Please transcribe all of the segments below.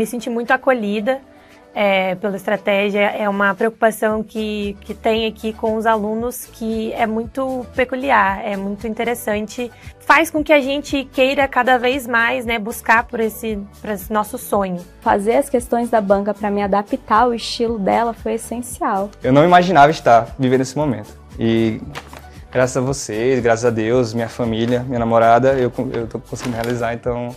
me senti muito acolhida é, pela estratégia. É uma preocupação que, que tem aqui com os alunos que é muito peculiar, é muito interessante. Faz com que a gente queira cada vez mais né, buscar por esse, por esse nosso sonho. Fazer as questões da banca para me adaptar ao estilo dela foi essencial. Eu não imaginava estar vivendo esse momento. E graças a vocês, graças a Deus, minha família, minha namorada, eu, estou conseguindo realizar, então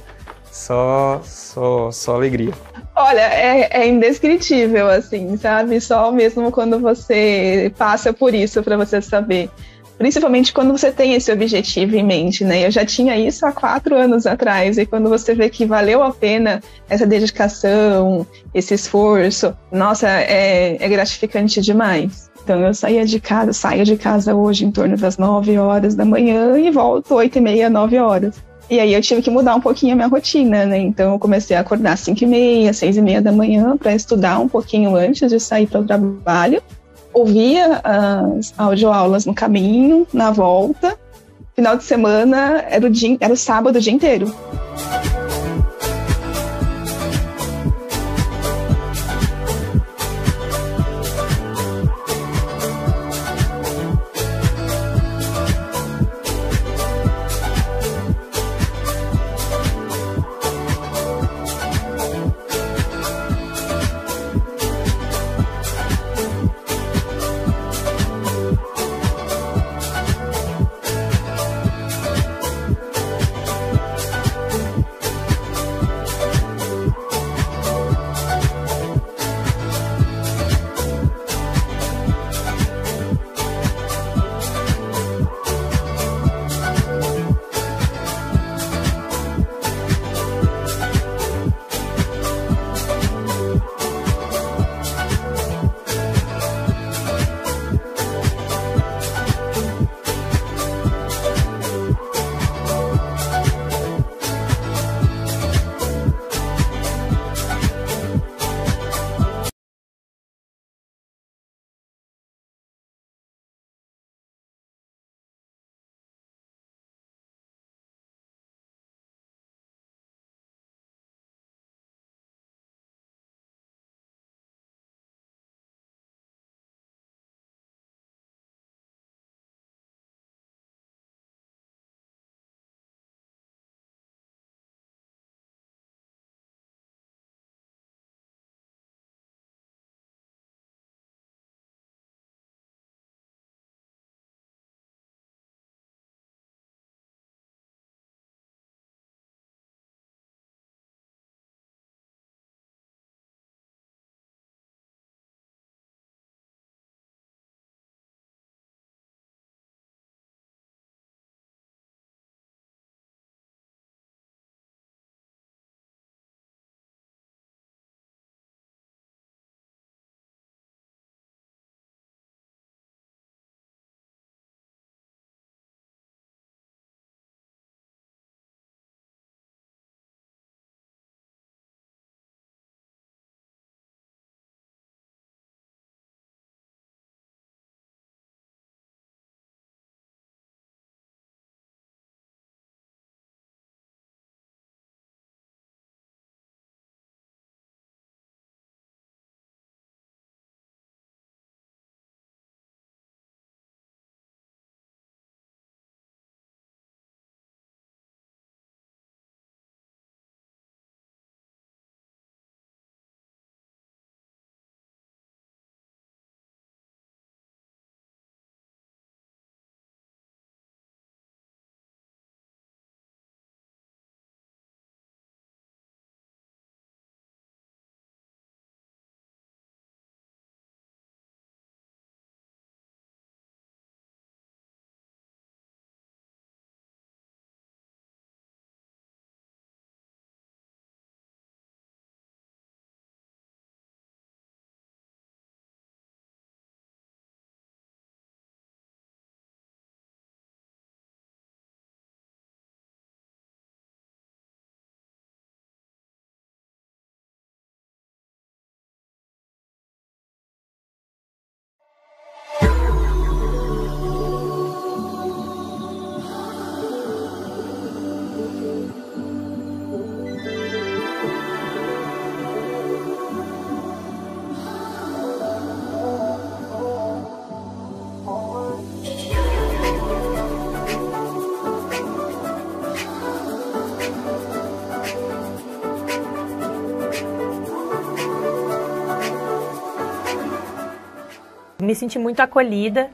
só, só, só alegria. Olha, é, é, indescritível, assim, sabe? Só mesmo quando você passa por isso para você saber. Principalmente quando você tem esse objetivo em mente, né? Eu já tinha isso há quatro anos atrás, e quando você vê que valeu a pena essa dedicação, esse esforço, nossa, é, é gratificante demais. Então eu saía de casa, saio de casa hoje em torno das nove horas da manhã e volto oito e meia, nove horas e aí eu tive que mudar um pouquinho a minha rotina, né? Então eu comecei a acordar às 5 e meia, 6 e meia da manhã para estudar um pouquinho antes de sair para o trabalho. Ouvia as audioaulas no caminho, na volta. Final de semana era o, dia, era o sábado o dia inteiro. me senti muito acolhida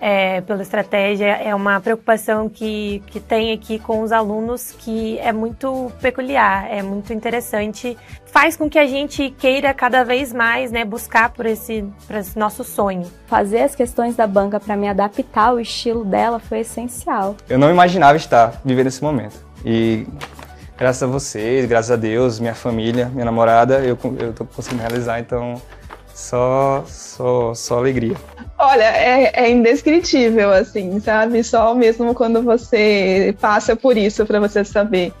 é, pela estratégia. É uma preocupação que, que tem aqui com os alunos que é muito peculiar, é muito interessante. Faz com que a gente queira cada vez mais né, buscar por esse, por esse nosso sonho. Fazer as questões da banca para me adaptar ao estilo dela foi essencial. Eu não imaginava estar vivendo esse momento. E graças a vocês, graças a Deus, minha família, minha namorada, eu, eu tô conseguindo realizar, então só, só, só alegria. Olha, é, é, indescritível, assim, sabe? Só mesmo quando você passa por isso para você saber.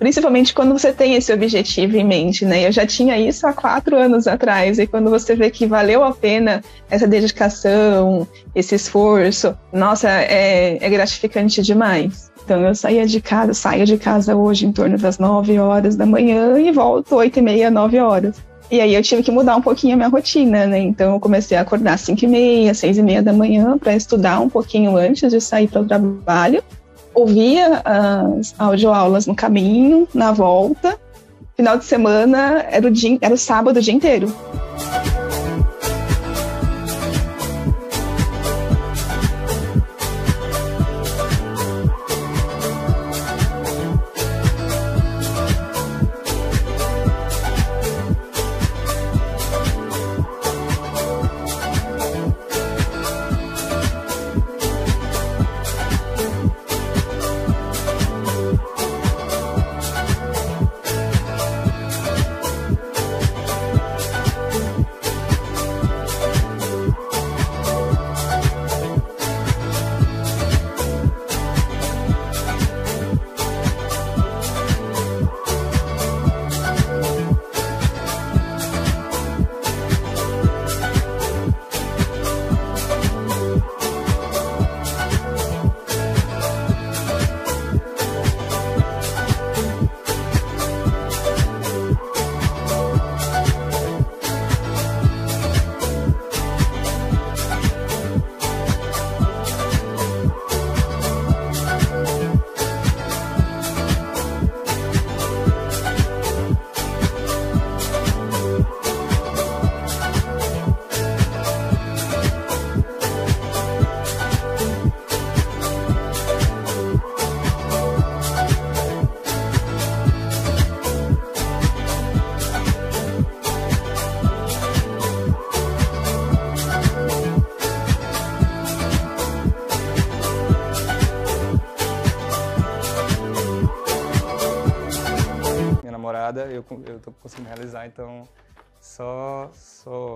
Principalmente quando você tem esse objetivo em mente, né? Eu já tinha isso há quatro anos atrás, e quando você vê que valeu a pena essa dedicação, esse esforço, nossa, é, é gratificante demais. Então eu saía de casa, saio de casa hoje em torno das nove horas da manhã e volto oito e meia, nove horas. E aí eu tive que mudar um pouquinho a minha rotina, né? Então eu comecei a acordar às 5 e meia, 6 e meia da manhã para estudar um pouquinho antes de sair para o trabalho. Ouvia as audioaulas no caminho, na volta. Final de semana era o, dia, era o sábado o dia inteiro.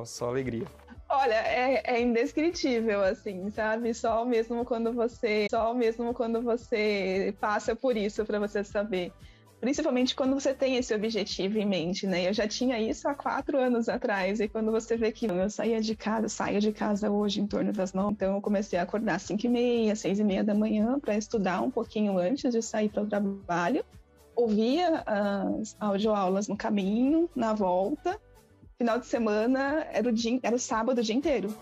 só, alegria. Olha, é, é, indescritível, assim, sabe? Só mesmo quando você, só mesmo quando você passa por isso para você saber. Principalmente quando você tem esse objetivo em mente, né? Eu já tinha isso há quatro anos atrás, e quando você vê que eu saía de casa, saio de casa hoje em torno das nove, então eu comecei a acordar às cinco e meia, seis e meia da manhã para estudar um pouquinho antes de sair para o trabalho. Ouvia as audioaulas no caminho, na volta, Final de semana era o, dia, era o sábado o dia inteiro.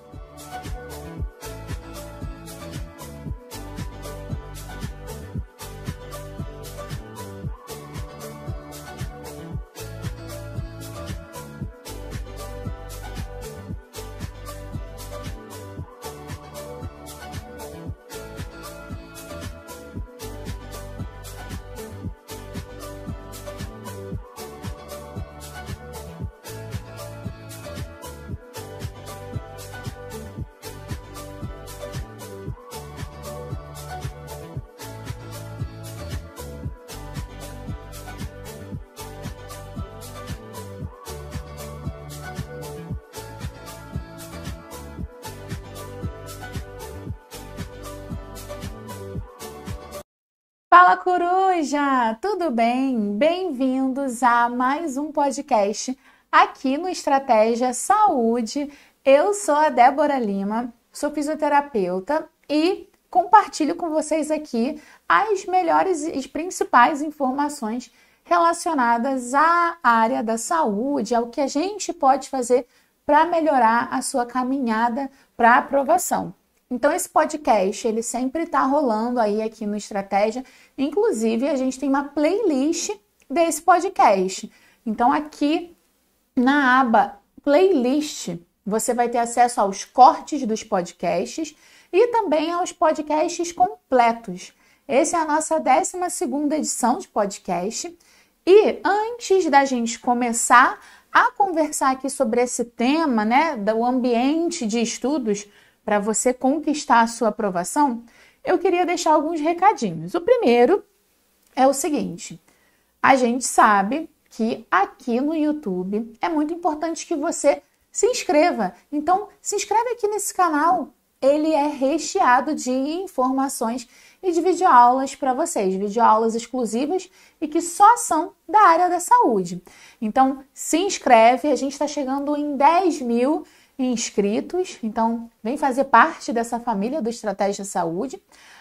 Fala Coruja! Tudo bem? Bem-vindos a mais um podcast aqui no Estratégia Saúde. Eu sou a Débora Lima, sou fisioterapeuta e compartilho com vocês aqui as melhores e principais informações relacionadas à área da saúde, ao que a gente pode fazer para melhorar a sua caminhada para aprovação. Então esse podcast, ele sempre está rolando aí aqui no Estratégia. Inclusive, a gente tem uma playlist desse podcast. Então aqui na aba playlist, você vai ter acesso aos cortes dos podcasts e também aos podcasts completos. Essa é a nossa 12 edição de podcast. E antes da gente começar a conversar aqui sobre esse tema, né, do ambiente de estudos para você conquistar a sua aprovação, eu queria deixar alguns recadinhos. O primeiro é o seguinte: a gente sabe que aqui no YouTube é muito importante que você se inscreva. Então, se inscreve aqui nesse canal. Ele é recheado de informações e de videoaulas para vocês, videoaulas exclusivas e que só são da área da saúde. Então, se inscreve, a gente está chegando em 10 mil inscritos, então vem fazer parte dessa família do Estratégia Saúde.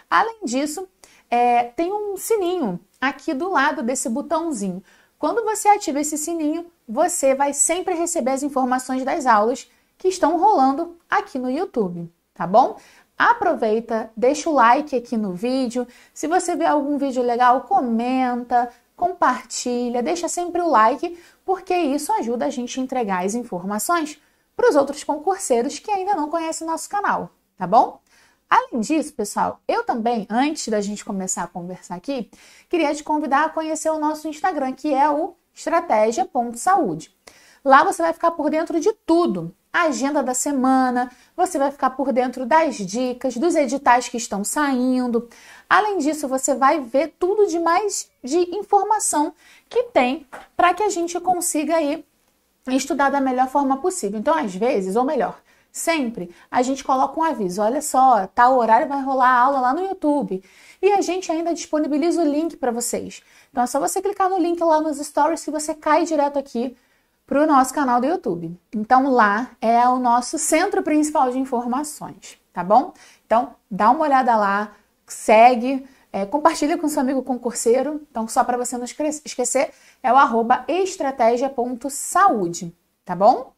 Além disso, é, tem um sininho aqui do lado desse botãozinho. Quando você ativa esse sininho, você vai sempre receber as informações das aulas que estão rolando aqui no YouTube, tá bom? Aproveita, deixa o like aqui no vídeo. Se você vê algum vídeo legal, comenta, compartilha, deixa sempre o like, porque isso ajuda a gente a entregar as informações para os outros concurseiros que ainda não conhecem nosso canal, tá bom? Além disso, pessoal, eu também, antes da gente começar a conversar aqui, queria te convidar a conhecer o nosso Instagram, que é o estratégia.saúde. Lá você vai ficar por dentro de tudo, a agenda da semana, você vai ficar por dentro das dicas, dos editais que estão saindo. Além disso, você vai ver tudo de mais de informação que tem para que a gente consiga aí e estudar da melhor forma possível. Então, às vezes, ou melhor, sempre, a gente coloca um aviso: olha só, tal horário vai rolar a aula lá no YouTube. E a gente ainda disponibiliza o link para vocês. Então, é só você clicar no link lá nos stories que você cai direto aqui para o nosso canal do YouTube. Então, lá é o nosso centro principal de informações, tá bom? Então, dá uma olhada lá, segue é, compartilha com seu amigo concurseiro. Então, só para você não esquecer, é o arroba estratégia.saúde, tá bom?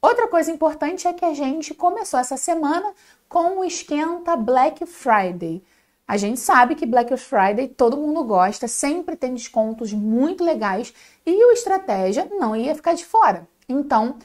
Outra coisa importante é que a gente começou essa semana com o esquenta Black Friday. A gente sabe que Black Friday todo mundo gosta, sempre tem descontos muito legais e o estratégia não ia ficar de fora. Então,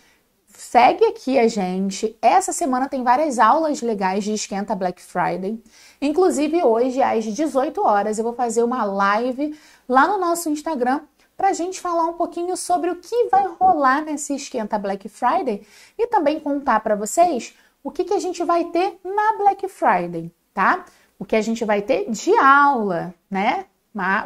segue aqui a gente. Essa semana tem várias aulas legais de Esquenta Black Friday. Inclusive, hoje, às 18 horas, eu vou fazer uma live lá no nosso Instagram para a gente falar um pouquinho sobre o que vai rolar nesse Esquenta Black Friday e também contar para vocês o que, que a gente vai ter na Black Friday, tá? O que a gente vai ter de aula, né?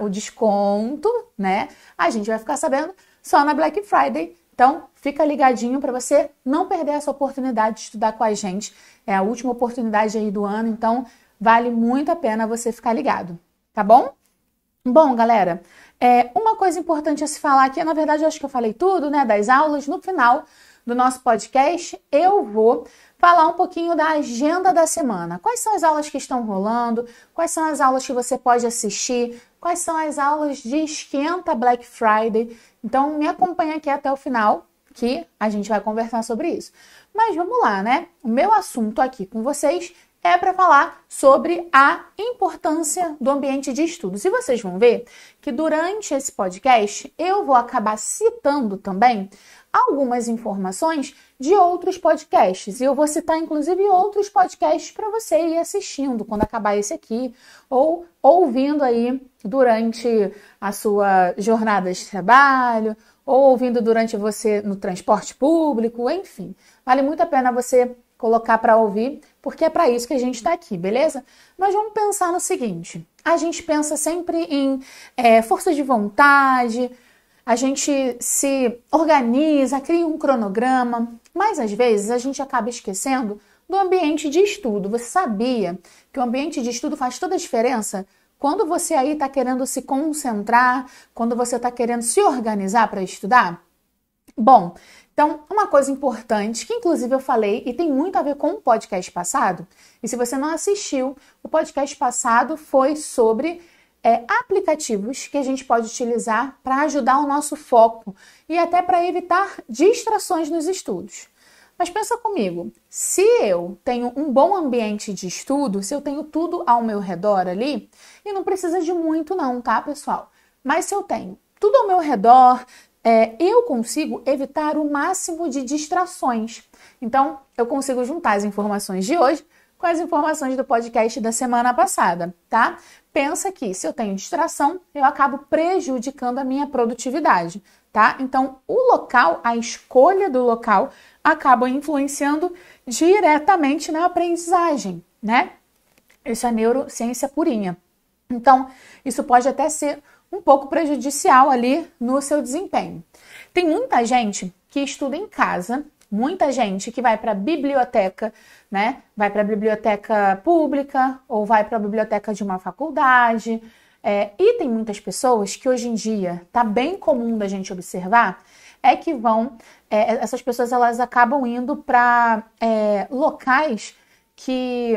O desconto, né? A gente vai ficar sabendo só na Black Friday então, fica ligadinho para você não perder essa oportunidade de estudar com a gente. É a última oportunidade aí do ano, então vale muito a pena você ficar ligado, tá bom? Bom, galera, é, uma coisa importante a se falar aqui, na verdade, eu acho que eu falei tudo, né, das aulas. No final do nosso podcast, eu vou falar um pouquinho da agenda da semana. Quais são as aulas que estão rolando? Quais são as aulas que você pode assistir? quais são as aulas de esquenta Black Friday. Então, me acompanha aqui até o final que a gente vai conversar sobre isso. Mas vamos lá, né? O meu assunto aqui com vocês é para falar sobre a importância do ambiente de estudos. E vocês vão ver que durante esse podcast eu vou acabar citando também algumas informações de outros podcasts. E eu vou citar, inclusive, outros podcasts para você ir assistindo quando acabar esse aqui, ou ouvindo aí durante a sua jornada de trabalho, ou ouvindo durante você no transporte público, enfim. Vale muito a pena você colocar para ouvir, porque é para isso que a gente está aqui, beleza? Mas vamos pensar no seguinte: a gente pensa sempre em é, força de vontade a gente se organiza, cria um cronograma, mas às vezes a gente acaba esquecendo do ambiente de estudo. Você sabia que o ambiente de estudo faz toda a diferença? Quando você aí está querendo se concentrar, quando você está querendo se organizar para estudar? Bom, então, uma coisa importante, que inclusive eu falei e tem muito a ver com o podcast passado, e se você não assistiu, o podcast passado foi sobre é, aplicativos que a gente pode utilizar para ajudar o nosso foco e até para evitar distrações nos estudos. Mas pensa comigo, se eu tenho um bom ambiente de estudo, se eu tenho tudo ao meu redor ali, e não precisa de muito não, tá, pessoal? Mas se eu tenho tudo ao meu redor, é, eu consigo evitar o máximo de distrações. Então, eu consigo juntar as informações de hoje com as informações do podcast da semana passada, tá? Pensa que se eu tenho distração, eu acabo prejudicando a minha produtividade, tá? Então, o local, a escolha do local, acaba influenciando diretamente na aprendizagem, né? Isso é neurociência purinha. Então, isso pode até ser um pouco prejudicial ali no seu desempenho. Tem muita gente que estuda em casa muita gente que vai para a biblioteca, né? Vai para a biblioteca pública ou vai para a biblioteca de uma faculdade. É, e tem muitas pessoas que hoje em dia tá bem comum da gente observar é que vão é, essas pessoas elas acabam indo para é, locais que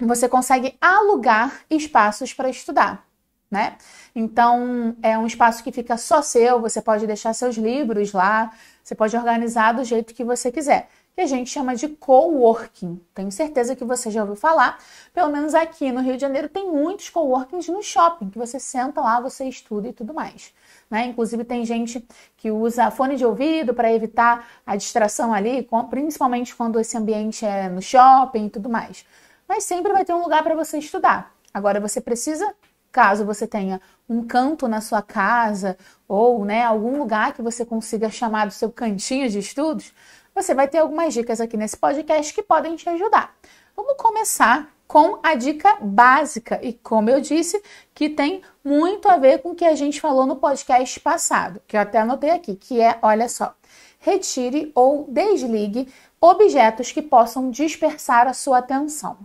você consegue alugar espaços para estudar. Né? Então, é um espaço que fica só seu, você pode deixar seus livros lá, você pode organizar do jeito que você quiser, que a gente chama de coworking. Tenho certeza que você já ouviu falar. Pelo menos aqui no Rio de Janeiro tem muitos coworkings no shopping, que você senta lá, você estuda e tudo mais. Né? Inclusive tem gente que usa fone de ouvido para evitar a distração ali, principalmente quando esse ambiente é no shopping e tudo mais. Mas sempre vai ter um lugar para você estudar. Agora você precisa, caso você tenha um canto na sua casa ou né, algum lugar que você consiga chamar do seu cantinho de estudos, você vai ter algumas dicas aqui nesse podcast que podem te ajudar. Vamos começar com a dica básica e como eu disse, que tem muito a ver com o que a gente falou no podcast passado, que eu até anotei aqui, que é, olha só, retire ou desligue objetos que possam dispersar a sua atenção.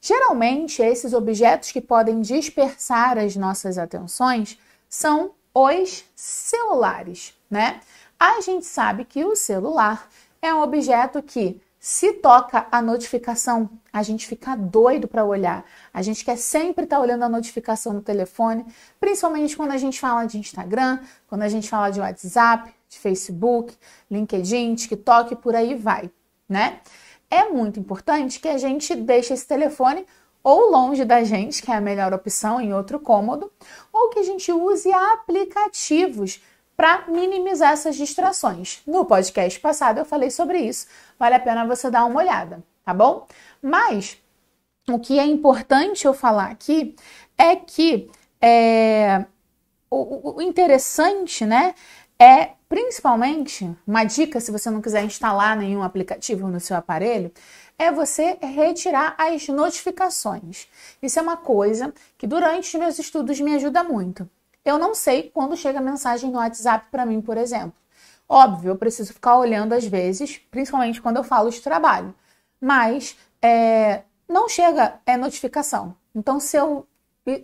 Geralmente, esses objetos que podem dispersar as nossas atenções são os celulares, né? A gente sabe que o celular é um objeto que se toca a notificação, a gente fica doido para olhar. A gente quer sempre estar tá olhando a notificação no telefone, principalmente quando a gente fala de Instagram, quando a gente fala de WhatsApp, de Facebook, LinkedIn, TikTok, por aí vai, né? É muito importante que a gente deixe esse telefone ou longe da gente, que é a melhor opção, em outro cômodo, ou que a gente use aplicativos para minimizar essas distrações. No podcast passado eu falei sobre isso, vale a pena você dar uma olhada, tá bom? Mas o que é importante eu falar aqui é que é, o, o interessante, né, é principalmente uma dica se você não quiser instalar nenhum aplicativo no seu aparelho é você retirar as notificações. Isso é uma coisa que durante os meus estudos me ajuda muito. Eu não sei quando chega mensagem no WhatsApp para mim, por exemplo. Óbvio, eu preciso ficar olhando às vezes, principalmente quando eu falo de trabalho. Mas é, não chega é notificação. Então, se eu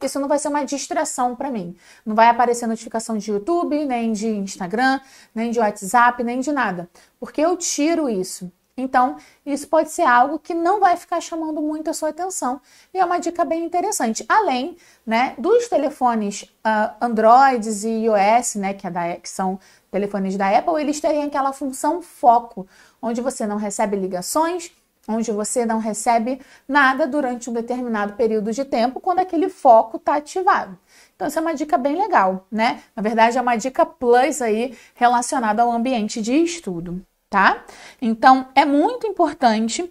isso não vai ser uma distração para mim. Não vai aparecer notificação de YouTube, nem de Instagram, nem de WhatsApp, nem de nada. Porque eu tiro isso. Então, isso pode ser algo que não vai ficar chamando muito a sua atenção e é uma dica bem interessante. Além, né, dos telefones uh, Androids e iOS, né, que, é da, que são telefones da Apple, eles têm aquela função foco, onde você não recebe ligações, onde você não recebe nada durante um determinado período de tempo quando aquele foco está ativado. Então, isso é uma dica bem legal, né? Na verdade, é uma dica plus aí relacionada ao ambiente de estudo tá? Então é muito importante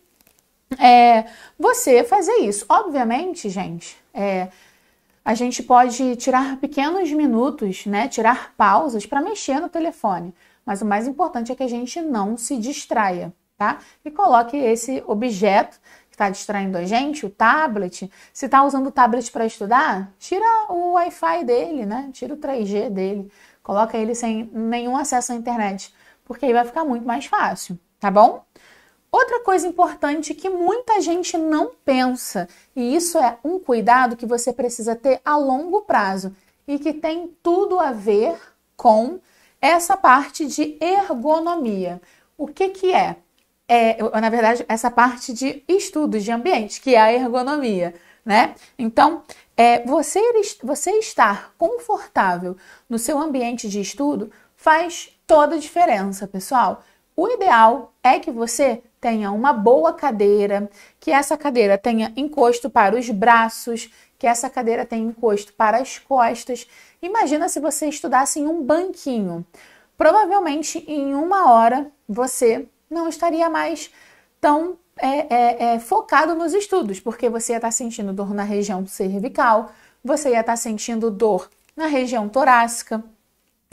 é, você fazer isso. Obviamente, gente, é, a gente pode tirar pequenos minutos, né? Tirar pausas para mexer no telefone. Mas o mais importante é que a gente não se distraia, tá? E coloque esse objeto que está distraindo a gente, o tablet. Se está usando o tablet para estudar, tira o Wi-Fi dele, né? Tira o 3G dele. Coloca ele sem nenhum acesso à internet porque aí vai ficar muito mais fácil, tá bom? Outra coisa importante que muita gente não pensa, e isso é um cuidado que você precisa ter a longo prazo e que tem tudo a ver com essa parte de ergonomia. O que, que é? é na verdade, essa parte de estudos de ambiente, que é a ergonomia, né? Então, é, você, você estar confortável no seu ambiente de estudo faz toda a diferença, pessoal. O ideal é que você tenha uma boa cadeira, que essa cadeira tenha encosto para os braços, que essa cadeira tenha encosto para as costas. Imagina se você estudasse em um banquinho. Provavelmente em uma hora você não estaria mais tão é, é, é, focado nos estudos, porque você ia estar sentindo dor na região cervical, você ia estar sentindo dor na região torácica,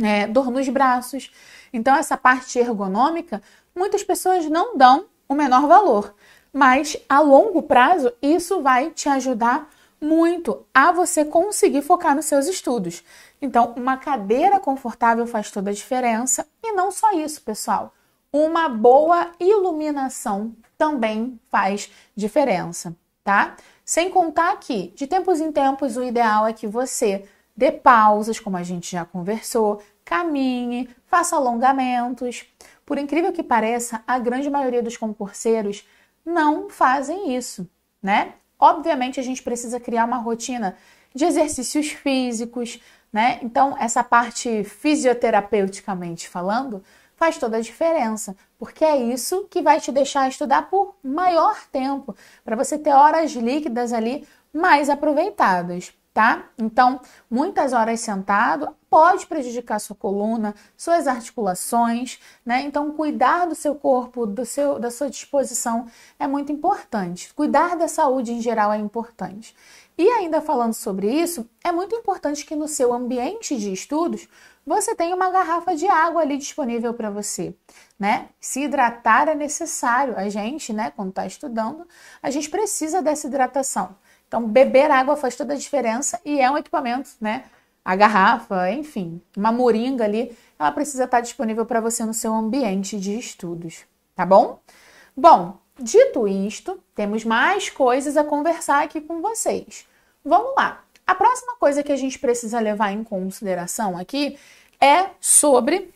é, dor nos braços. Então, essa parte ergonômica, muitas pessoas não dão o menor valor, mas a longo prazo, isso vai te ajudar muito a você conseguir focar nos seus estudos. Então, uma cadeira confortável faz toda a diferença, e não só isso, pessoal. Uma boa iluminação também faz diferença, tá? Sem contar que, de tempos em tempos, o ideal é que você Dê pausas, como a gente já conversou, caminhe, faça alongamentos. Por incrível que pareça, a grande maioria dos concurseiros não fazem isso, né? Obviamente a gente precisa criar uma rotina de exercícios físicos, né? Então, essa parte fisioterapeuticamente falando faz toda a diferença, porque é isso que vai te deixar estudar por maior tempo, para você ter horas líquidas ali mais aproveitadas tá? Então, muitas horas sentado pode prejudicar sua coluna, suas articulações, né? Então, cuidar do seu corpo, do seu, da sua disposição é muito importante. Cuidar da saúde em geral é importante. E ainda falando sobre isso, é muito importante que no seu ambiente de estudos você tenha uma garrafa de água ali disponível para você, né? Se hidratar é necessário. A gente, né, quando está estudando, a gente precisa dessa hidratação. Então, beber água faz toda a diferença e é um equipamento, né? A garrafa, enfim, uma moringa ali, ela precisa estar disponível para você no seu ambiente de estudos, tá bom? Bom, dito isto, temos mais coisas a conversar aqui com vocês. Vamos lá. A próxima coisa que a gente precisa levar em consideração aqui é sobre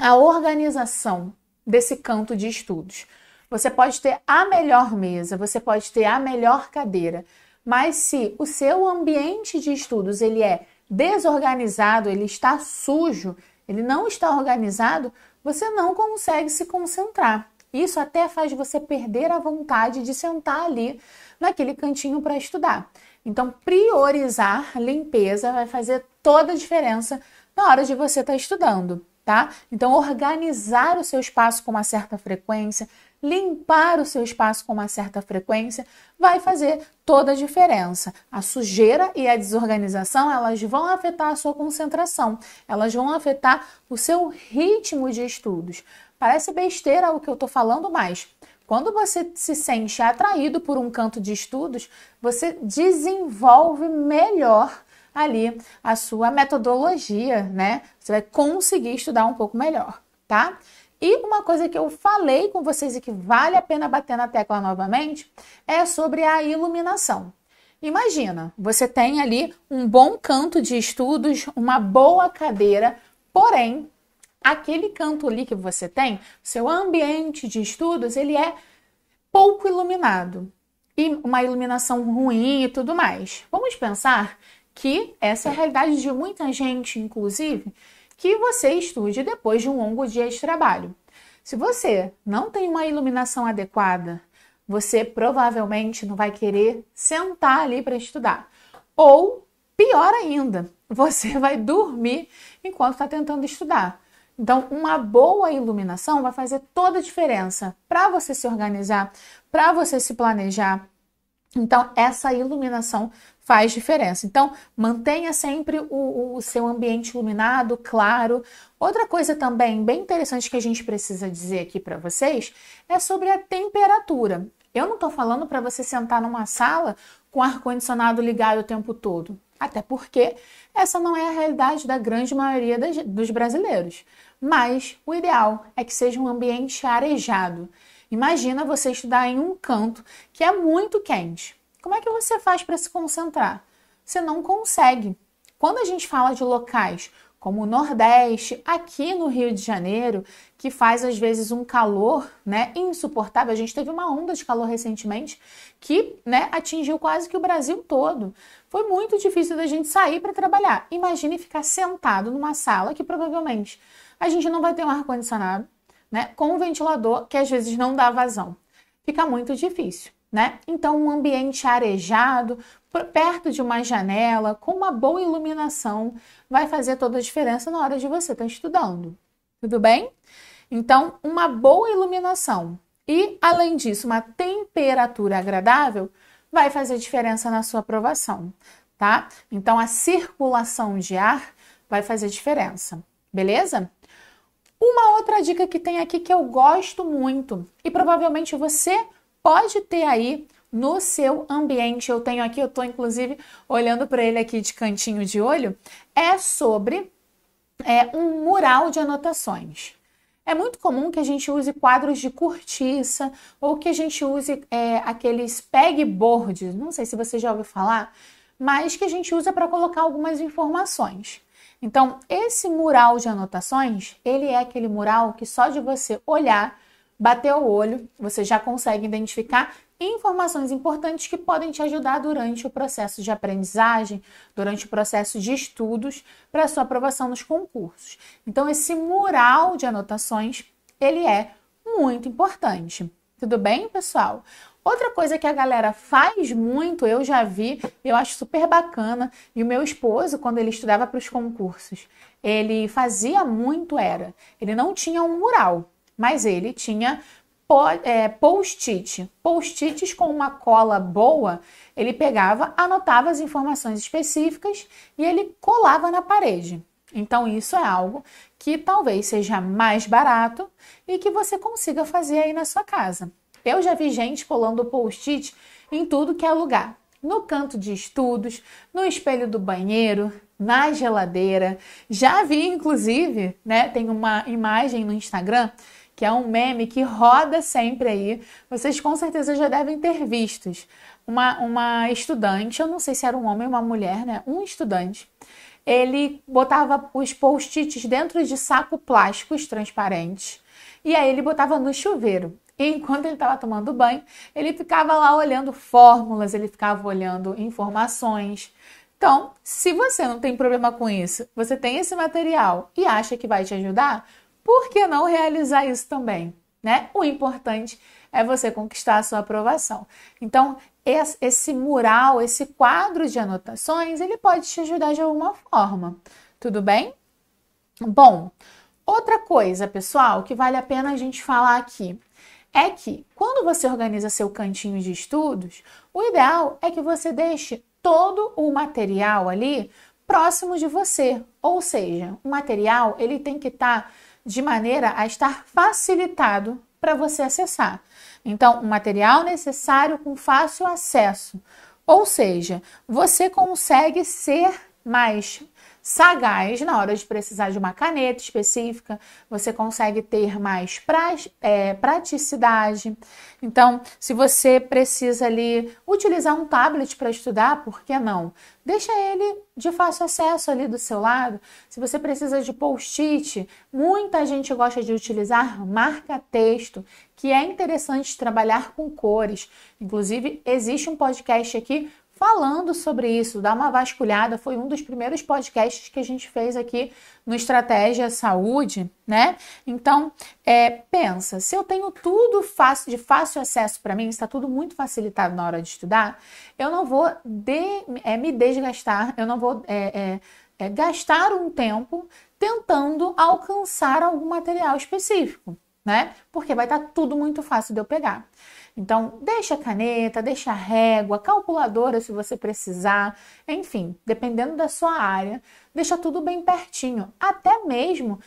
a organização desse canto de estudos. Você pode ter a melhor mesa, você pode ter a melhor cadeira, mas se o seu ambiente de estudos ele é desorganizado, ele está sujo, ele não está organizado, você não consegue se concentrar. Isso até faz você perder a vontade de sentar ali naquele cantinho para estudar. Então, priorizar limpeza vai fazer toda a diferença na hora de você estar tá estudando, tá? Então, organizar o seu espaço com uma certa frequência, limpar o seu espaço com uma certa frequência vai fazer toda a diferença. A sujeira e a desorganização, elas vão afetar a sua concentração, elas vão afetar o seu ritmo de estudos. Parece besteira o que eu estou falando, mas quando você se sente atraído por um canto de estudos, você desenvolve melhor ali a sua metodologia, né? Você vai conseguir estudar um pouco melhor, tá? E uma coisa que eu falei com vocês e que vale a pena bater na tecla novamente é sobre a iluminação. Imagina, você tem ali um bom canto de estudos, uma boa cadeira, porém, aquele canto ali que você tem, seu ambiente de estudos, ele é pouco iluminado e uma iluminação ruim e tudo mais. Vamos pensar que essa é a realidade de muita gente, inclusive, que você estude depois de um longo dia de trabalho. Se você não tem uma iluminação adequada, você provavelmente não vai querer sentar ali para estudar. Ou, pior ainda, você vai dormir enquanto está tentando estudar. Então, uma boa iluminação vai fazer toda a diferença para você se organizar, para você se planejar. Então, essa iluminação faz diferença. Então, mantenha sempre o, o, seu ambiente iluminado, claro. Outra coisa também bem interessante que a gente precisa dizer aqui para vocês é sobre a temperatura. Eu não estou falando para você sentar numa sala com ar-condicionado ligado o tempo todo. Até porque essa não é a realidade da grande maioria das, dos brasileiros. Mas o ideal é que seja um ambiente arejado. Imagina você estudar em um canto que é muito quente como é que você faz para se concentrar? Você não consegue. Quando a gente fala de locais como o Nordeste, aqui no Rio de Janeiro, que faz às vezes um calor, né, insuportável. A gente teve uma onda de calor recentemente que, né, atingiu quase que o Brasil todo. Foi muito difícil da gente sair para trabalhar. Imagine ficar sentado numa sala que provavelmente a gente não vai ter um ar condicionado, né, com um ventilador que às vezes não dá vazão. Fica muito difícil né? Então, um ambiente arejado, perto de uma janela, com uma boa iluminação, vai fazer toda a diferença na hora de você estar tá estudando. Tudo bem? Então, uma boa iluminação e, além disso, uma temperatura agradável vai fazer diferença na sua aprovação, tá? Então, a circulação de ar vai fazer diferença, beleza? Uma outra dica que tem aqui que eu gosto muito e provavelmente você pode ter aí no seu ambiente. Eu tenho aqui, eu estou inclusive olhando para ele aqui de cantinho de olho, é sobre é, um mural de anotações. É muito comum que a gente use quadros de cortiça ou que a gente use é, aqueles pegboards, não sei se você já ouviu falar, mas que a gente usa para colocar algumas informações. Então, esse mural de anotações, ele é aquele mural que só de você olhar bateu o olho, você já consegue identificar informações importantes que podem te ajudar durante o processo de aprendizagem, durante o processo de estudos para sua aprovação nos concursos. Então esse mural de anotações, ele é muito importante. Tudo bem, pessoal? Outra coisa que a galera faz muito, eu já vi, eu acho super bacana, e o meu esposo, quando ele estudava para os concursos, ele fazia muito era, ele não tinha um mural, mas ele tinha é, post-it. Post-its com uma cola boa, ele pegava, anotava as informações específicas e ele colava na parede. Então, isso é algo que talvez seja mais barato e que você consiga fazer aí na sua casa. Eu já vi gente colando post-it em tudo que é lugar. No canto de estudos, no espelho do banheiro, na geladeira. Já vi, inclusive, né? Tem uma imagem no Instagram que é um meme que roda sempre aí. Vocês com certeza já devem ter visto. Uma, uma estudante, eu não sei se era um homem ou uma mulher, né? Um estudante. Ele botava os post-its dentro de saco plásticos transparentes e aí ele botava no chuveiro. E enquanto ele estava tomando banho, ele ficava lá olhando fórmulas, ele ficava olhando informações. Então, se você não tem problema com isso, você tem esse material e acha que vai te ajudar, por que não realizar isso também? Né? O importante é você conquistar a sua aprovação. Então, esse mural, esse quadro de anotações, ele pode te ajudar de alguma forma. Tudo bem? Bom, outra coisa, pessoal, que vale a pena a gente falar aqui é que quando você organiza seu cantinho de estudos, o ideal é que você deixe todo o material ali próximo de você, ou seja, o material ele tem que estar tá de maneira a estar facilitado para você acessar. Então, o material necessário com fácil acesso. Ou seja, você consegue ser mais sagaz na hora de precisar de uma caneta específica, você consegue ter mais pra, é, praticidade. Então, se você precisa ali utilizar um tablet para estudar, por que não? Deixa ele de fácil acesso ali do seu lado. Se você precisa de post-it, muita gente gosta de utilizar marca-texto, que é interessante trabalhar com cores. Inclusive, existe um podcast aqui falando sobre isso. Dá uma vasculhada, foi um dos primeiros podcasts que a gente fez aqui no Estratégia Saúde, né? Então, é, pensa, se eu tenho tudo fácil, de fácil acesso para mim, está tudo muito facilitado na hora de estudar, eu não vou de, é, me desgastar, eu não vou é, é, é gastar um tempo tentando alcançar algum material específico, né? Porque vai estar tá tudo muito fácil de eu pegar. Então, deixa a caneta, deixa a régua, calculadora se você precisar, enfim, dependendo da sua área, deixa tudo bem pertinho. Até mesmo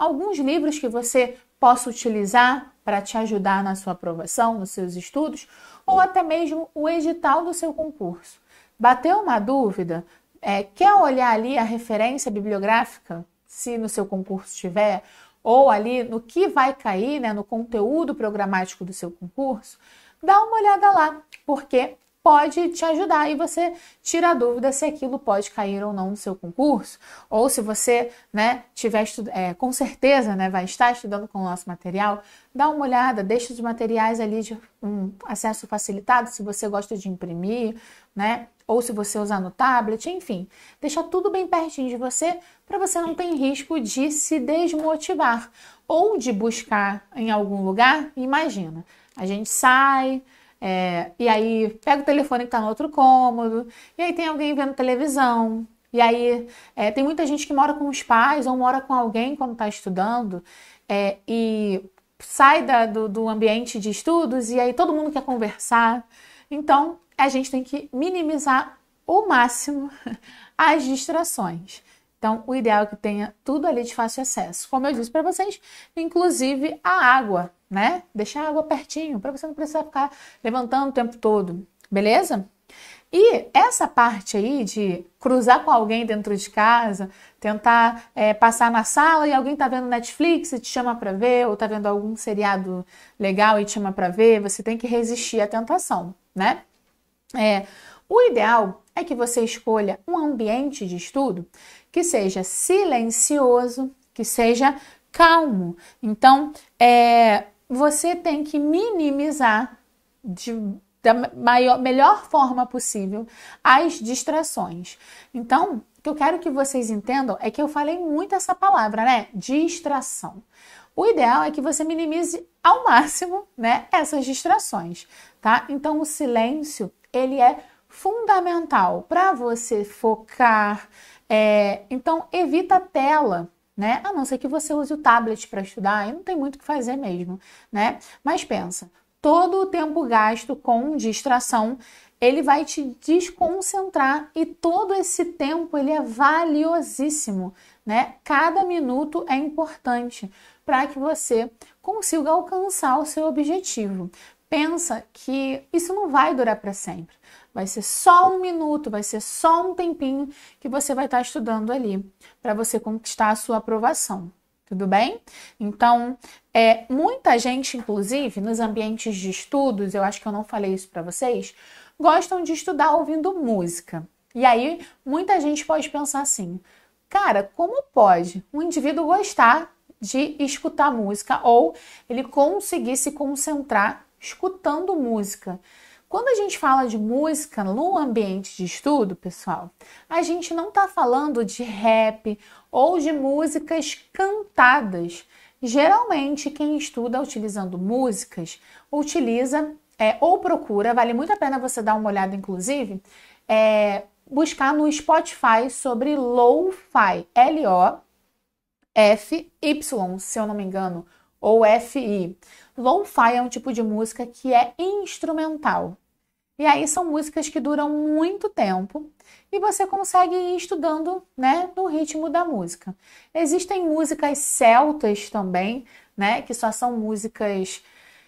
alguns livros que você possa utilizar para te ajudar na sua aprovação, nos seus estudos, ou até mesmo o edital do seu concurso. Bateu uma dúvida? É, quer olhar ali a referência bibliográfica, se no seu concurso tiver, ou ali no que vai cair, né, no conteúdo programático do seu concurso, dá uma olhada lá, porque pode te ajudar e você tira a dúvida se aquilo pode cair ou não no seu concurso, ou se você, né, tiver é, com certeza, né, vai estar estudando com o nosso material, dá uma olhada, deixa os materiais ali de um acesso facilitado, se você gosta de imprimir, né, ou se você usar no tablet, enfim, deixa tudo bem pertinho de você para você não ter risco de se desmotivar ou de buscar em algum lugar. Imagina, a gente sai é, e aí pega o telefone que está no outro cômodo, e aí tem alguém vendo televisão. E aí é, tem muita gente que mora com os pais ou mora com alguém quando está estudando é, e sai da, do, do ambiente de estudos e aí todo mundo quer conversar. Então a gente tem que minimizar o máximo as distrações. Então, o ideal é que tenha tudo ali de fácil acesso. Como eu disse para vocês, inclusive a água né? Deixar a água pertinho, para você não precisar ficar levantando o tempo todo, beleza? E essa parte aí de cruzar com alguém dentro de casa, tentar é, passar na sala e alguém tá vendo Netflix e te chama para ver, ou tá vendo algum seriado legal e te chama para ver, você tem que resistir à tentação, né? É, o ideal é que você escolha um ambiente de estudo que seja silencioso, que seja calmo. Então, é, você tem que minimizar de, da maior, melhor forma possível as distrações. Então, o que eu quero que vocês entendam é que eu falei muito essa palavra, né? Distração. O ideal é que você minimize ao máximo, né, essas distrações, tá? Então o silêncio, ele é fundamental para você focar. É... então evita a tela, né? A não ser que você use o tablet para estudar, aí não tem muito o que fazer mesmo, né? Mas pensa, todo o tempo gasto com distração, ele vai te desconcentrar e todo esse tempo ele é valiosíssimo, né? Cada minuto é importante para que você consiga alcançar o seu objetivo. Pensa que isso não vai durar para sempre. Vai ser só um minuto, vai ser só um tempinho que você vai estar estudando ali para você conquistar a sua aprovação. Tudo bem? Então, é, muita gente, inclusive, nos ambientes de estudos, eu acho que eu não falei isso para vocês, gostam de estudar ouvindo música. E aí, muita gente pode pensar assim: cara, como pode um indivíduo gostar de escutar música ou ele conseguir se concentrar escutando música? Quando a gente fala de música no ambiente de estudo, pessoal, a gente não está falando de rap ou de músicas cantadas. Geralmente, quem estuda utilizando músicas utiliza é, ou procura, vale muito a pena você dar uma olhada, inclusive, é, buscar no Spotify sobre lo-fi, L-O-F-Y, se eu não me engano, ou f i Lo-fi é um tipo de música que é instrumental. E aí são músicas que duram muito tempo e você consegue ir estudando, né, no ritmo da música. Existem músicas celtas também, né, que só são músicas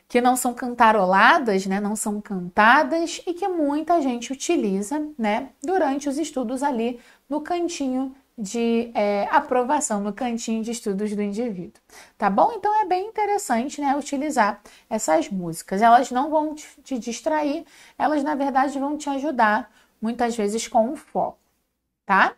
que não são cantaroladas, né, não são cantadas e que muita gente utiliza, né, durante os estudos ali no cantinho de é, aprovação no cantinho de estudos do indivíduo, tá bom? Então é bem interessante, né, utilizar essas músicas. Elas não vão te distrair, elas na verdade vão te ajudar muitas vezes com o foco, tá?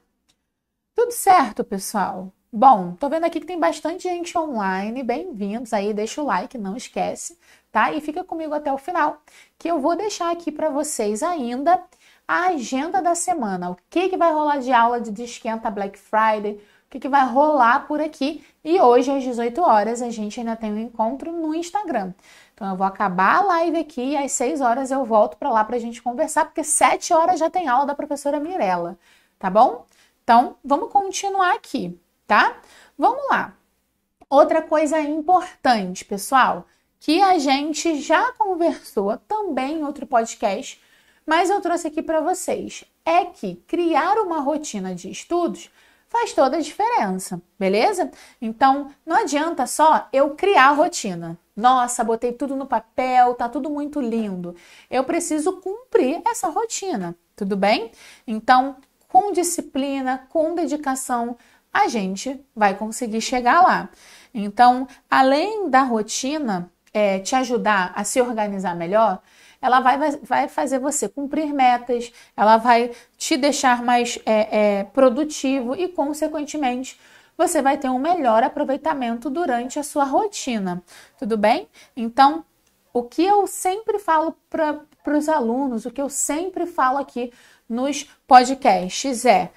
Tudo certo, pessoal? Bom, tô vendo aqui que tem bastante gente online, bem-vindos aí, deixa o like, não esquece, tá? E fica comigo até o final, que eu vou deixar aqui para vocês ainda a agenda da semana. O que, que vai rolar de aula de Esquenta Black Friday? O que, que vai rolar por aqui? E hoje, às 18 horas, a gente ainda tem um encontro no Instagram. Então eu vou acabar a live aqui e às 6 horas eu volto para lá para a gente conversar, porque 7 horas já tem aula da professora Mirella, tá bom? Então, vamos continuar aqui, tá? Vamos lá. Outra coisa importante, pessoal, que a gente já conversou também em outro podcast, mas eu trouxe aqui para vocês é que criar uma rotina de estudos faz toda a diferença, beleza? Então, não adianta só eu criar a rotina. Nossa, botei tudo no papel, tá tudo muito lindo. Eu preciso cumprir essa rotina, tudo bem? Então, com disciplina, com dedicação, a gente vai conseguir chegar lá. Então, além da rotina é, te ajudar a se organizar melhor, ela vai, vai, fazer você cumprir metas, ela vai te deixar mais é, é, produtivo e, consequentemente, você vai ter um melhor aproveitamento durante a sua rotina, tudo bem? Então, o que eu sempre falo para os alunos, o que eu sempre falo aqui nos podcasts é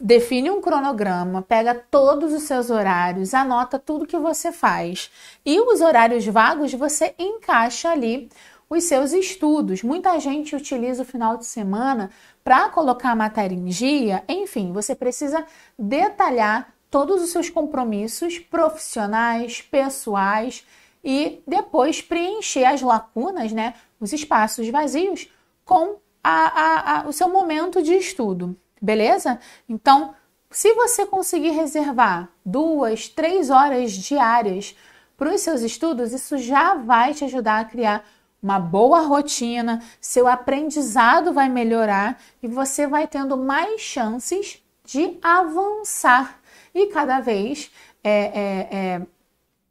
define um cronograma, pega todos os seus horários, anota tudo que você faz e os horários vagos você encaixa ali os seus estudos. Muita gente utiliza o final de semana para colocar a matéria em dia. Enfim, você precisa detalhar todos os seus compromissos profissionais, pessoais e depois preencher as lacunas, né, os espaços vazios com a, a, a, o seu momento de estudo, beleza? Então, se você conseguir reservar duas, três horas diárias para os seus estudos, isso já vai te ajudar a criar uma boa rotina, seu aprendizado vai melhorar e você vai tendo mais chances de avançar. E cada vez é, é, é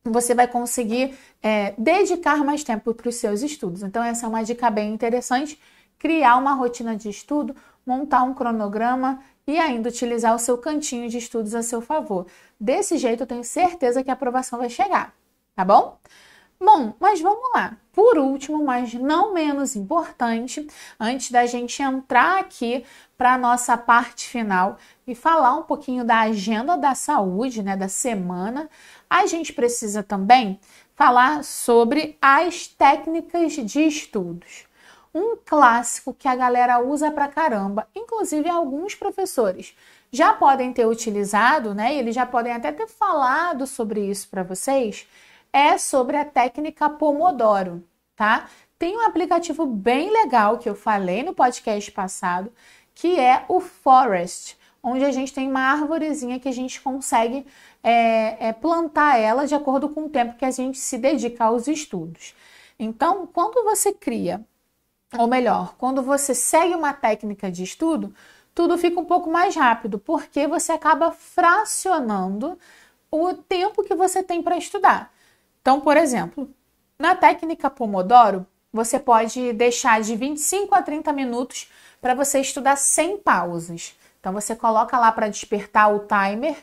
você vai conseguir é, dedicar mais tempo para os seus estudos. Então, essa é uma dica bem interessante: criar uma rotina de estudo, montar um cronograma e ainda utilizar o seu cantinho de estudos a seu favor. Desse jeito, eu tenho certeza que a aprovação vai chegar, tá bom? Bom, mas vamos lá. Por último, mas não menos importante, antes da gente entrar aqui para a nossa parte final e falar um pouquinho da agenda da saúde, né, da semana, a gente precisa também falar sobre as técnicas de estudos. Um clássico que a galera usa pra caramba, inclusive alguns professores já podem ter utilizado, né? E eles já podem até ter falado sobre isso para vocês é sobre a técnica Pomodoro, tá? Tem um aplicativo bem legal que eu falei no podcast passado, que é o Forest, onde a gente tem uma árvorezinha que a gente consegue é, é, plantar ela de acordo com o tempo que a gente se dedica aos estudos. Então, quando você cria, ou melhor, quando você segue uma técnica de estudo, tudo fica um pouco mais rápido, porque você acaba fracionando o tempo que você tem para estudar. Então, por exemplo, na técnica Pomodoro, você pode deixar de 25 a 30 minutos para você estudar sem pausas. Então, você coloca lá para despertar o timer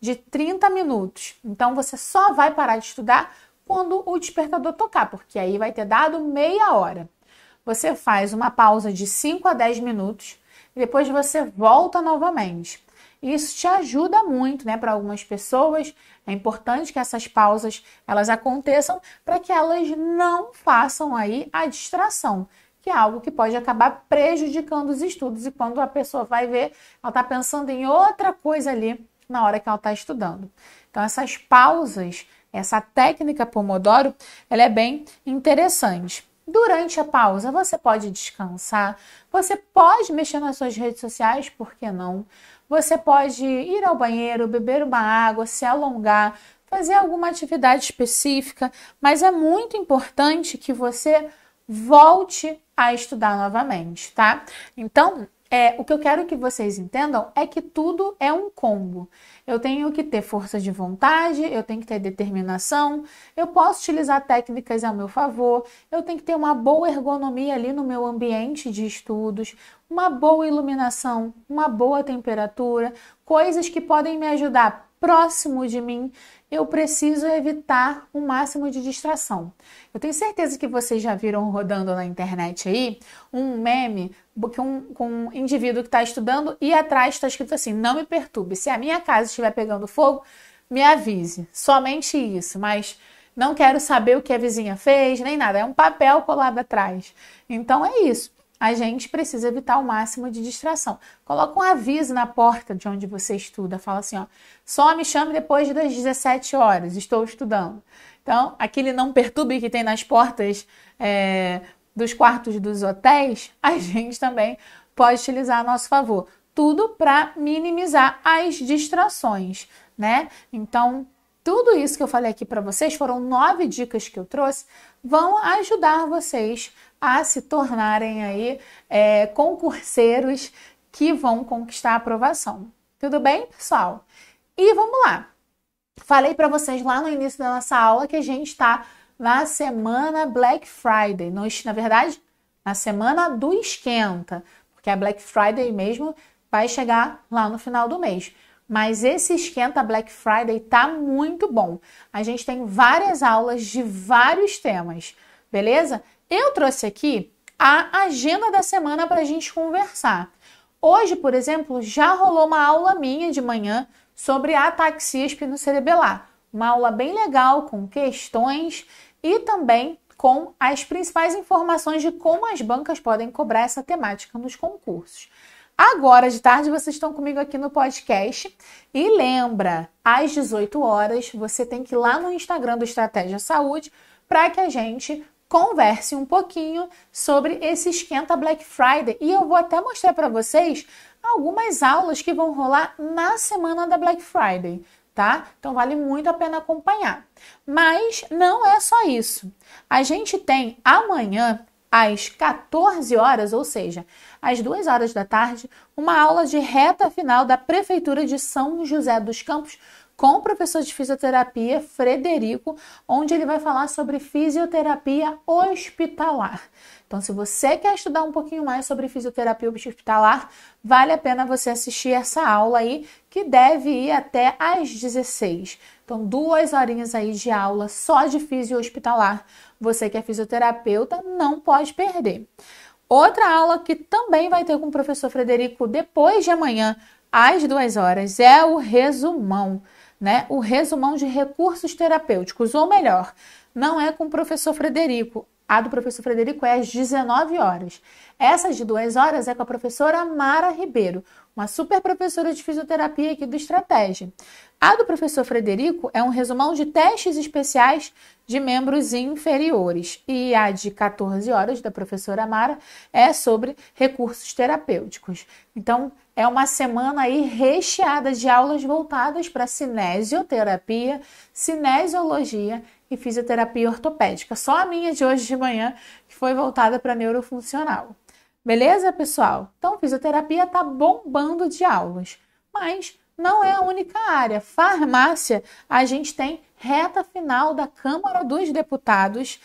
de 30 minutos. Então, você só vai parar de estudar quando o despertador tocar, porque aí vai ter dado meia hora. Você faz uma pausa de 5 a 10 minutos e depois você volta novamente. E isso te ajuda muito, né? Para algumas pessoas, é importante que essas pausas elas aconteçam para que elas não façam aí a distração que é algo que pode acabar prejudicando os estudos. E quando a pessoa vai ver, ela está pensando em outra coisa ali na hora que ela está estudando. Então, essas pausas, essa técnica Pomodoro, ela é bem interessante. Durante a pausa, você pode descansar, você pode mexer nas suas redes sociais, por que não? Você pode ir ao banheiro, beber uma água, se alongar, fazer alguma atividade específica, mas é muito importante que você volte a estudar novamente, tá? Então, é, o que eu quero que vocês entendam é que tudo é um combo. Eu tenho que ter força de vontade, eu tenho que ter determinação, eu posso utilizar técnicas a meu favor, eu tenho que ter uma boa ergonomia ali no meu ambiente de estudos, uma boa iluminação, uma boa temperatura, coisas que podem me ajudar próximo de mim, eu preciso evitar o um máximo de distração. Eu tenho certeza que vocês já viram rodando na internet aí um meme com um indivíduo que está estudando e atrás está escrito assim: não me perturbe, se a minha casa estiver pegando fogo, me avise. Somente isso, mas não quero saber o que a vizinha fez, nem nada. É um papel colado atrás. Então é isso a gente precisa evitar o máximo de distração. Coloca um aviso na porta de onde você estuda, fala assim, ó, só me chame depois das 17 horas, estou estudando. Então, aquele não perturbe que tem nas portas é, dos quartos dos hotéis, a gente também pode utilizar a nosso favor. Tudo para minimizar as distrações, né? Então, tudo isso que eu falei aqui para vocês, foram nove dicas que eu trouxe, vão ajudar vocês a se tornarem aí é, concurseiros que vão conquistar a aprovação. Tudo bem, pessoal? E vamos lá. Falei para vocês lá no início da nossa aula que a gente está na semana Black Friday, nos, na verdade, na semana do esquenta, porque a Black Friday mesmo vai chegar lá no final do mês. Mas esse esquenta Black Friday tá muito bom. A gente tem várias aulas de vários temas, beleza? Eu trouxe aqui a agenda da semana para a gente conversar. Hoje, por exemplo, já rolou uma aula minha de manhã sobre ataxia espino-cerebelar, Uma aula bem legal com questões e também com as principais informações de como as bancas podem cobrar essa temática nos concursos. Agora de tarde vocês estão comigo aqui no podcast e lembra, às 18 horas você tem que ir lá no Instagram do Estratégia Saúde para que a gente converse um pouquinho sobre esse esquenta Black Friday e eu vou até mostrar para vocês algumas aulas que vão rolar na semana da Black Friday. Tá? Então vale muito a pena acompanhar. Mas não é só isso. A gente tem amanhã às 14 horas, ou seja, às 2 horas da tarde, uma aula de reta final da Prefeitura de São José dos Campos com o professor de fisioterapia Frederico, onde ele vai falar sobre fisioterapia hospitalar. Então, se você quer estudar um pouquinho mais sobre fisioterapia hospitalar, vale a pena você assistir essa aula aí, que deve ir até às 16. Então, duas horinhas aí de aula só de fisio hospitalar você que é fisioterapeuta não pode perder. Outra aula que também vai ter com o professor Frederico depois de amanhã, às duas horas, é o resumão, né? O resumão de recursos terapêuticos, ou melhor, não é com o professor Frederico, a do professor Frederico é às 19 horas. Essa de 2 horas é com a professora Mara Ribeiro, uma super professora de fisioterapia aqui do Estratégia. A do professor Frederico é um resumão de testes especiais de membros inferiores. E a de 14 horas, da professora Mara, é sobre recursos terapêuticos. Então, é uma semana aí recheada de aulas voltadas para cinesioterapia, cinesiologia e fisioterapia ortopédica. Só a minha de hoje de manhã que foi voltada para neurofuncional. Beleza, pessoal? Então, fisioterapia está bombando de aulas, mas não é a única área. Farmácia, a gente tem reta final da Câmara dos Deputados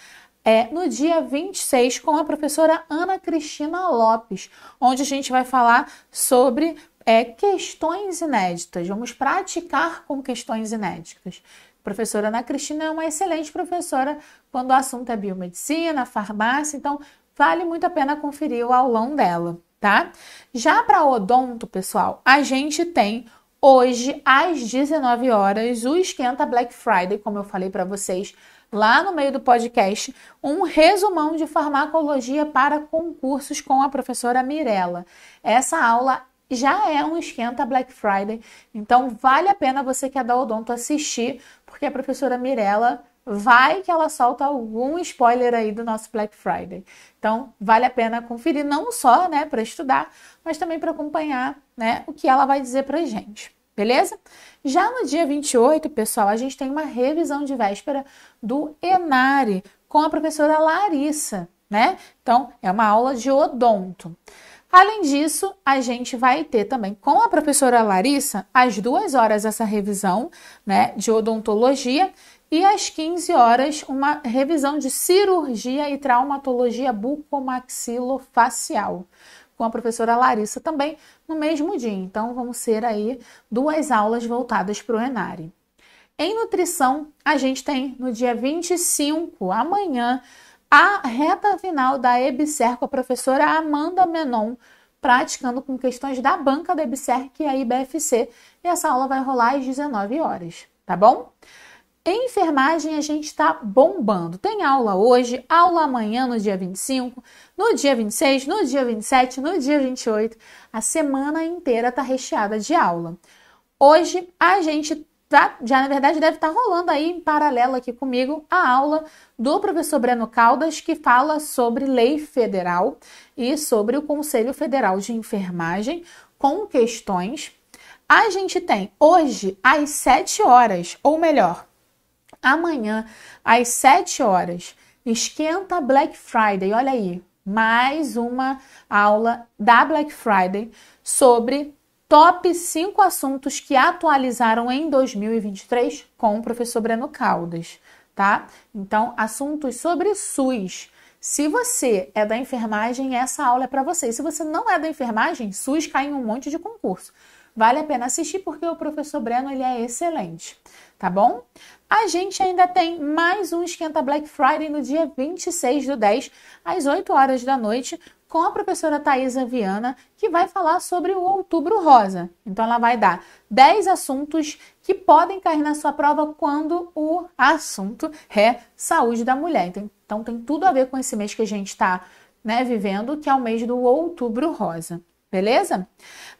é, no dia 26 com a professora Ana Cristina Lopes, onde a gente vai falar sobre é, questões inéditas. Vamos praticar com questões inéditas professora Ana Cristina é uma excelente professora quando o assunto é biomedicina, farmácia, então vale muito a pena conferir o aulão dela, tá? Já para odonto, pessoal, a gente tem hoje às 19 horas o esquenta Black Friday, como eu falei para vocês lá no meio do podcast, um resumão de farmacologia para concursos com a professora Mirella. Essa aula já é um esquenta Black Friday. Então vale a pena você que é da Odonto assistir, porque a professora Mirella vai que ela solta algum spoiler aí do nosso Black Friday. Então vale a pena conferir não só, né, para estudar, mas também para acompanhar, né, o que ela vai dizer pra gente. Beleza? Já no dia 28, pessoal, a gente tem uma revisão de véspera do Enare com a professora Larissa, né? Então, é uma aula de odonto. Além disso, a gente vai ter também com a professora Larissa, às duas horas, essa revisão né, de odontologia e às 15 horas, uma revisão de cirurgia e traumatologia bucomaxilofacial com a professora Larissa também no mesmo dia. Então, vão ser aí duas aulas voltadas para o Enari. Em nutrição, a gente tem no dia 25, amanhã, a reta final da EBSER com a professora Amanda Menon, praticando com questões da banca da EBSER, e é a IBFC, e essa aula vai rolar às 19 horas, tá bom? Em enfermagem, a gente está bombando. Tem aula hoje, aula amanhã, no dia 25, no dia 26, no dia 27, no dia 28. A semana inteira está recheada de aula. Hoje a gente Tá, já na verdade deve estar tá rolando aí em paralelo aqui comigo a aula do professor Breno Caldas que fala sobre lei federal e sobre o Conselho Federal de Enfermagem com questões. A gente tem hoje às 7 horas, ou melhor, amanhã às 7 horas, esquenta Black Friday. Olha aí, mais uma aula da Black Friday sobre top 5 assuntos que atualizaram em 2023 com o professor Breno Caldas, tá? Então, assuntos sobre SUS. Se você é da enfermagem, essa aula é para você. se você não é da enfermagem, SUS cai em um monte de concurso. Vale a pena assistir porque o professor Breno ele é excelente, tá bom? A gente ainda tem mais um Esquenta Black Friday no dia 26 do 10, às 8 horas da noite, com a professora Thaisa Viana, que vai falar sobre o Outubro Rosa. Então, ela vai dar 10 assuntos que podem cair na sua prova quando o assunto é saúde da mulher. Então, então tem tudo a ver com esse mês que a gente está né, vivendo, que é o mês do Outubro Rosa. Beleza?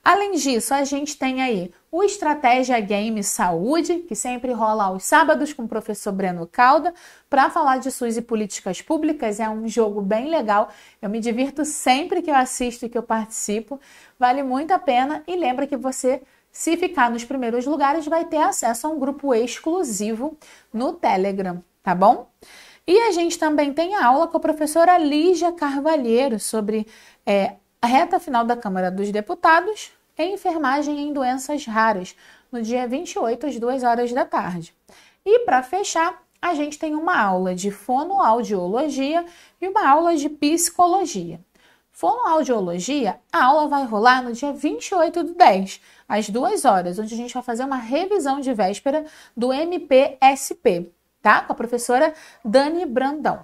Além disso, a gente tem aí o Estratégia Game Saúde, que sempre rola aos sábados com o professor Breno Calda, para falar de SUS e políticas públicas. É um jogo bem legal. Eu me divirto sempre que eu assisto e que eu participo. Vale muito a pena e lembra que você se ficar nos primeiros lugares, vai ter acesso a um grupo exclusivo no Telegram, tá bom? E a gente também tem a aula com a professora Lígia Carvalheiro sobre é, a reta final da Câmara dos Deputados é enfermagem em doenças raras, no dia 28 às 2 horas da tarde. E para fechar, a gente tem uma aula de fonoaudiologia e uma aula de psicologia. Fonoaudiologia, a aula vai rolar no dia 28 do 10, às 2 horas, onde a gente vai fazer uma revisão de véspera do MPSP, tá? Com a professora Dani Brandão.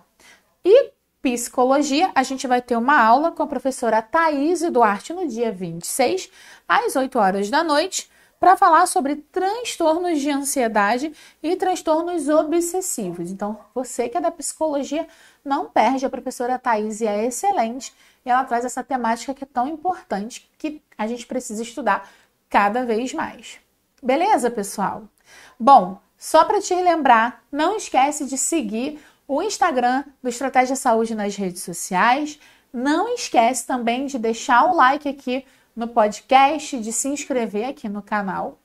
E Psicologia, a gente vai ter uma aula com a professora Thaís Duarte no dia 26, às 8 horas da noite, para falar sobre transtornos de ansiedade e transtornos obsessivos. Então, você que é da psicologia, não perde. A professora Thaís é excelente e ela traz essa temática que é tão importante que a gente precisa estudar cada vez mais. Beleza, pessoal? Bom, só para te lembrar, não esquece de seguir o Instagram do Estratégia Saúde nas redes sociais. Não esquece também de deixar o like aqui no podcast, de se inscrever aqui no canal.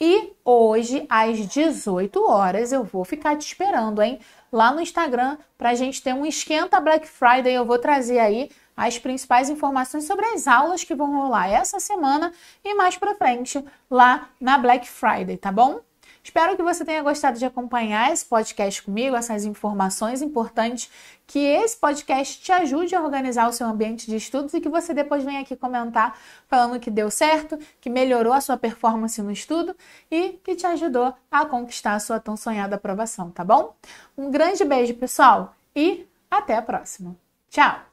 E hoje, às 18 horas, eu vou ficar te esperando, hein? Lá no Instagram, para a gente ter um esquenta Black Friday. Eu vou trazer aí as principais informações sobre as aulas que vão rolar essa semana e mais para frente lá na Black Friday, tá bom? Espero que você tenha gostado de acompanhar esse podcast comigo, essas informações importantes, que esse podcast te ajude a organizar o seu ambiente de estudos e que você depois venha aqui comentar falando que deu certo, que melhorou a sua performance no estudo e que te ajudou a conquistar a sua tão sonhada aprovação, tá bom? Um grande beijo, pessoal, e até a próxima. Tchau!